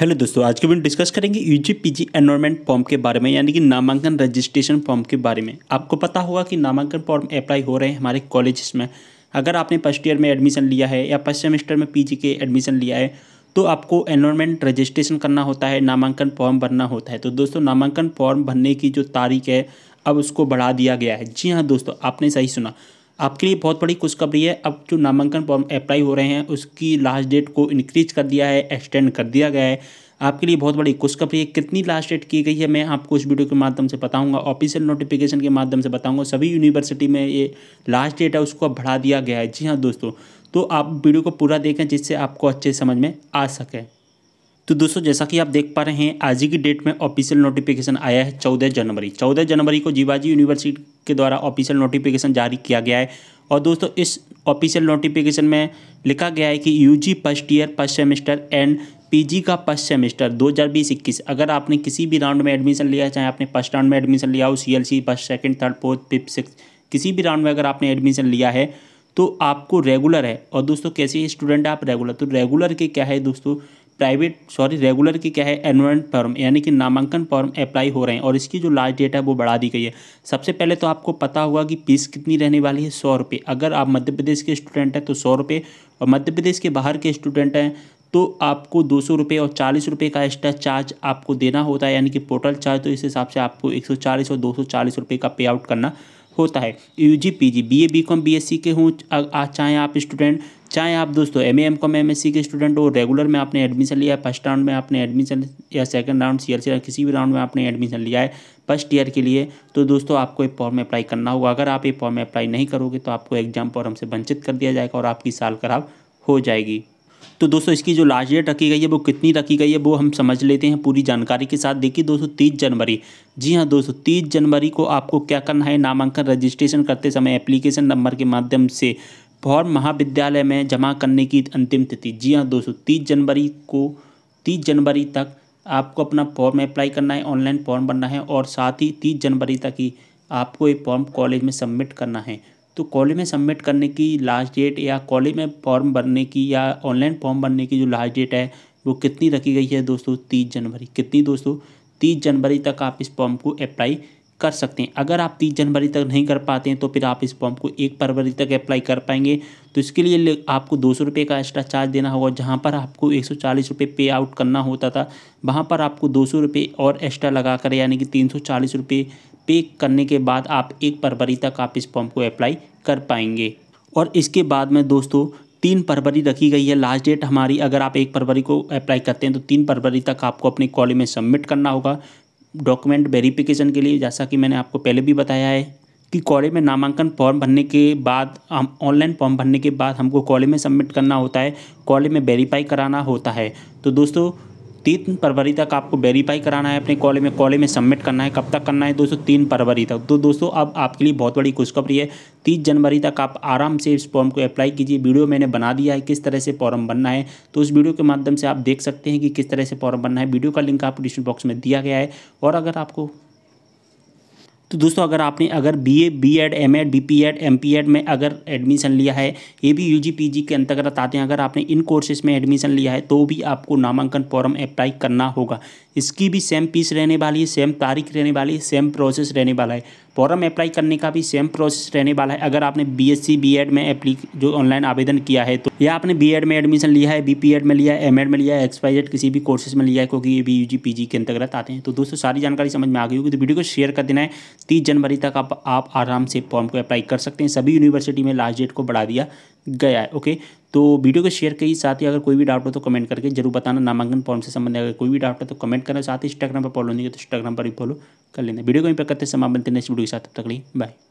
hello दोस्तों आज के वीडियो डिस्कस करेंगे यू जी पी फॉर्म के बारे में यानी कि नामांकन रजिस्ट्रेशन फॉर्म के बारे में आपको पता होगा कि नामांकन फॉर्म अप्लाई हो रहे हैं हमारे कॉलेज में अगर आपने फर्स्ट ईयर में एडमिशन लिया है या फर्स्ट सेमेस्टर में पी के एडमिशन लिया है तो आपको एनरोलमेंट रजिस्ट्रेशन करना होता है नामांकन फॉर्म भरना होता है तो दोस्तों नामांकन फॉर्म भरने की जो तारीख है अब उसको बढ़ा दिया गया है जी हाँ दोस्तों आपने सही सुना आपके लिए बहुत बड़ी खुशखबरी है अब जो नामांकन फॉर्म अप्लाई हो रहे हैं उसकी लास्ट डेट को इंक्रीज कर दिया है एक्सटेंड कर दिया गया है आपके लिए बहुत बड़ी खुशखबरी है कितनी लास्ट डेट की गई है मैं आपको इस वीडियो के माध्यम से बताऊंगा ऑफिशियल नोटिफिकेशन के माध्यम से बताऊंगा सभी यूनिवर्सिटी में ये लास्ट डेट है उसको बढ़ा दिया गया है जी हाँ दोस्तों तो आप वीडियो को पूरा देखें जिससे आपको अच्छे समझ में आ सके तो दोस्तों जैसा कि आप देख पा रहे हैं आज ही की डेट में ऑफिशियल नोटिफिकेशन आया है चौदह जनवरी चौदह जनवरी को जीवाजी यूनिवर्सिटी के द्वारा ऑफिशियल नोटिफिकेशन जारी किया गया है और दोस्तों इस ऑफिशियल नोटिफिकेशन में लिखा गया है कि UG first year first semester and PG का फर्स्ट सेमेस्टर दो अगर आपने किसी भी राउंड में एडमिशन लिया है चाहे आपने फर्स्ट राउंड में एडमिशन लिया हो C L C first second third fourth fifth six किसी भी राउंड में अगर आपने एडमिशन लिया है तो आपको रेगुलर है और दोस्तों कैसे स्टूडेंट आप रेगुलर तो रेगुलर के क्या है दोस्तों प्राइवेट सॉरी रेगुलर की क्या है एनुअल फॉर्म यानी कि नामांकन फॉर्म अप्लाई हो रहे हैं और इसकी जो लास्ट डेट है वो बढ़ा दी गई है सबसे पहले तो आपको पता होगा कि फीस कितनी रहने वाली है सौ रुपये अगर आप मध्य प्रदेश के स्टूडेंट हैं तो सौ रुपये और मध्य प्रदेश के बाहर के स्टूडेंट हैं तो आपको दो सौ रुपये और चालीस रुपये का एक्स्ट्रा चार्ज आपको देना होता है यानी कि टोटल चार्ज तो इस हिसाब से आपको एक सौ चालीस और दो सौ चालीस रुपये का पे आउट करना होता है U G P G B A B com B S C के हों चाहे आप स्टूडेंट चाहे आप दोस्तों M A M com M S C के स्टूडेंट हो रेगुलर में आपने एडमिशन लिया है फर्स्ट राउंड में आपने एडमिशन या second round C L C किसी भी राउंड में आपने एडमिशन लिया है फर्स्ट ईयर के लिए तो दोस्तों आपको एक फॉर्म अप्लाई करना होगा अगर आप ये फॉर्म अप्लाई नहीं करोगे तो आपको एग्जाम फॉर्म से वंचित कर दिया जाएगा और आपकी साल खराब हो जाएगी तो दोस्तों इसकी जो लास्ट डेट रखी गई है वो कितनी रखी गई है वो हम समझ लेते हैं पूरी जानकारी के साथ देखिए दोस्तों तीस जनवरी जी हाँ दोस्तों तीस जनवरी को आपको क्या करना है नामांकन रजिस्ट्रेशन करते समय एप्लीकेशन नंबर के माध्यम से फॉर्म महाविद्यालय में जमा करने की अंतिम तिथि जी हाँ दोस्तों तीस जनवरी को तीस जनवरी तक आपको अपना फॉर्म अप्लाई करना है ऑनलाइन फॉर्म भरना है और साथ ही तीस जनवरी तक ही आपको ये फॉर्म कॉलेज में सबमिट करना है तो कॉलेज में सबमिट करने की लास्ट डेट या कॉलेज में फॉर्म भरने की या ऑनलाइन फॉर्म भरने की जो लास्ट डेट है वो कितनी रखी गई है दोस्तों तीस जनवरी कितनी दोस्तों तीस जनवरी तक आप इस फॉर्म को अप्लाई कर सकते हैं अगर आप तीस जनवरी तक नहीं कर पाते हैं तो फिर आप इस फॉर्म को एक फरवरी तक अप्लाई कर पाएंगे तो इसके लिए आपको दो सौ रुपये का एक्स्ट्रा चार्ज देना होगा जहाँ पर आपको एक सौ चालीस रुपये पे आउट करना होता था वहाँ पर आपको दो सौ रुपये और एक्स्ट्रा लगा कर यानी कि तीन सौ चालीस रुपये पे करने के बाद आप एक फरवरी तक आप इस फॉर्म को अप्लाई कर पाएंगे और इसके बाद में दोस्तों तीन फरवरी रखी गई है लास्ट डेट हमारी अगर आप एक फरवरी को अप्लाई करते हैं तो तीन फरवरी तक आपको अपने कॉलेज में सबमिट करना होगा डॉक्यूमेंट वेरिफिकेशन के लिए जैसा कि मैंने आपको पहले भी बताया है कि कॉलेज में नामांकन फॉर्म भरने के बाद हम ऑनलाइन फॉर्म भरने के बाद हमको कॉलेज में सबमिट करना होता है कॉलेज में वेरीफाई कराना होता है तो दोस्तों तीन फरवरी तक आपको वेरीफाई कराना है अपने कॉलेज में कॉलेज में सबमिट करना है कब तक करना है दोस्तों तीन फरवरी तक तो दोस्तों अब आपके लिए बहुत बड़ी खुशखबरी है तीस जनवरी तक आप आराम से इस फॉर्म को अप्लाई कीजिए वीडियो मैंने बना दिया है किस तरह से फॉर्म बनना है तो उस वीडियो के माध्यम से आप देख सकते हैं कि किस तरह से फॉर्म बनना है वीडियो का लिंक आपको डिस्क्रिप्शन बॉक्स में दिया गया है और अगर आपको तो दोस्तों अगर आपने अगर B A B ed M ed B P ed M P ed में अगर एडमिशन लिया है ये भी यू जी पी जी के अंतर्गत आते हैं अगर आपने इन कोर्सेज में एडमिशन लिया है तो भी आपको नामांकन फॉर्म अप्लाई करना होगा इसकी भी सेम पीस रहने वाली है सेम तारीख रहने वाली है सेम प्रोसेस रहने वाला है फॉर्म अप्लाई करने का भी सेम प्रोसेस रहने वाला है अगर आपने बी एस में एप्ली जो ऑनलाइन आवेदन किया है तो या आपने बी में एडमिशन लिया है बी में लिया है एम में लिया है एक्सपाइजेड किसी भी कोर्सेज में लिया है क्योंकि ये बी यू जी के अंतर्गत आते हैं तो दोस्तों सारी जानकारी समझ में आ गई होगी तो वीडियो को शेयर कर देना है तीस जनवरी तक आप, आप आराम से फॉर्म को अप्लाई कर सकते हैं सभी यूनिवर्सिटी में लास्ट डेट को बढ़ा दिया गया है ओके तो वीडियो को शेयर करिए साथ ही अगर कोई भी डाउट हो तो कमेंट करके जरूर बताना नामांकन फॉर्म से संबंधित अगर कोई भी डाउट हो तो कमेंट करना साथ ही इंस्टाग्राम पर फॉलो नहीं है तो इंस्टाग्राम पर भी फॉलो कर लेना वीडियो को यहीं पर करते समापन करते नेक्स्ट वीडियो के साथ तब तक बाय